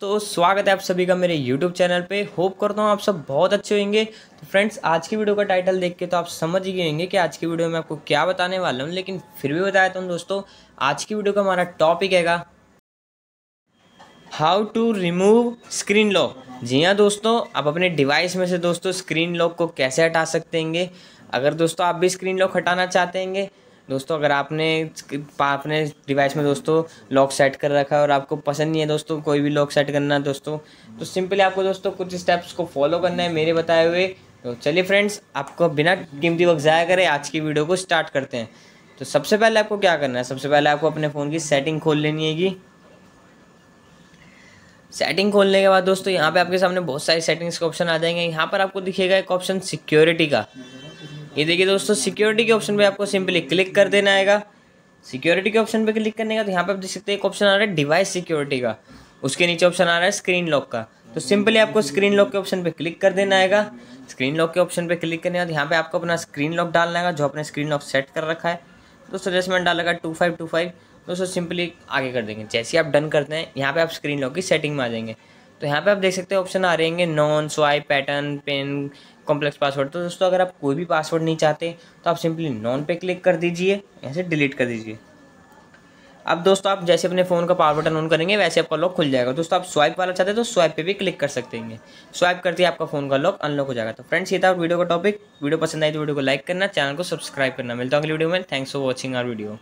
तो स्वागत है आप सभी का मेरे YouTube चैनल पे होप करता हूँ आप सब बहुत अच्छे होंगे तो फ्रेंड्स आज की वीडियो का टाइटल देख के तो आप समझ ही गए होंगे कि आज की वीडियो में आपको क्या बताने वाला हूँ लेकिन फिर भी बताया था दोस्तों आज की वीडियो का हमारा टॉपिक हैगा how to remove screen lock जी हाँ दोस्तों आप अपने डिवाइस में से दोस्तों स्क्रीन लॉक को कैसे हटा सकते हैं अगर दोस्तों आप भी स्क्रीन लॉक हटाना चाहते हैं दोस्तों अगर आपने आपने डिवाइस में दोस्तों लॉक सेट कर रखा है और आपको पसंद नहीं है दोस्तों कोई भी लॉक सेट करना दोस्तों तो सिंपली आपको दोस्तों कुछ स्टेप्स को फॉलो करना है मेरे बताए हुए तो चलिए फ्रेंड्स आपको बिना कीमती वक्त ज़ाया करें आज की वीडियो को स्टार्ट करते हैं तो सबसे पहले आपको क्या करना है सबसे पहले आपको अपने फ़ोन की सेटिंग खोल लेनी है सेटिंग खोलने के बाद दोस्तों यहाँ पे आपके सामने बहुत सारी सेटिंग्स के ऑप्शन आ जाएंगे यहाँ पर आपको दिखेगा एक ऑप्शन सिक्योरिटी का ये देखिए दोस्तों सिक्योरिटी के ऑप्शन पे आपको सिंपली क्लिक कर देना आएगा सिक्योरिटी के ऑप्शन पे क्लिक करने का तो यहाँ पे आप देख सकते हैं एक ऑप्शन आ रहा है डिवाइस सिक्योरिटी का उसके नीचे ऑप्शन आ रहा है स्क्रीन लॉक का तो सिंपली आपको स्क्रीन लॉक के ऑप्शन पे क्लिक कर देना आएगा स्क्रीन लॉक के ऑप्शन पे क्लिक करने के बाद यहाँ पे आपको अपना स्क्रीन लॉक डालना है जो अपने स्क्रीन लॉक सेट कर रखा है तो दोस्तों जैसे मैंने डालेगा टू फाइव टू फाइव दोस्तों सिंपली आगे कर देंगे जैसे आप डन करते हैं यहाँ पे आप स्क्रीन लॉक की सेटिंग में आ जाएंगे तो यहाँ पे आप देख सकते हैं ऑप्शन आ रहेंगे none swipe pattern pin complex password तो दोस्तों अगर आप कोई भी पासवर्ड नहीं चाहते तो आप सिंपली नॉन पे क्लिक कर दीजिए ऐसे डिलीट कर दीजिए अब दोस्तों आप जैसे अपने फ़ोन का पावर बटन ऑन करेंगे वैसे आपका लॉक खुल जाएगा दोस्तों आप स्वाइप वाला चाहते हैं तो स्वाइप पे भी क्लिक कर सकते हैं स्वाइप करते ही आपका फ़ोन का लॉक अनलॉक हो जाएगा तो फ्रेंड्स ये था वीडियो का टॉपिक वीडियो पसंद आई तो वीडियो को लाइक करना चैनल को सब्सक्राइब करना मिलता हूँ अगली वीडियो में thanks for watching our video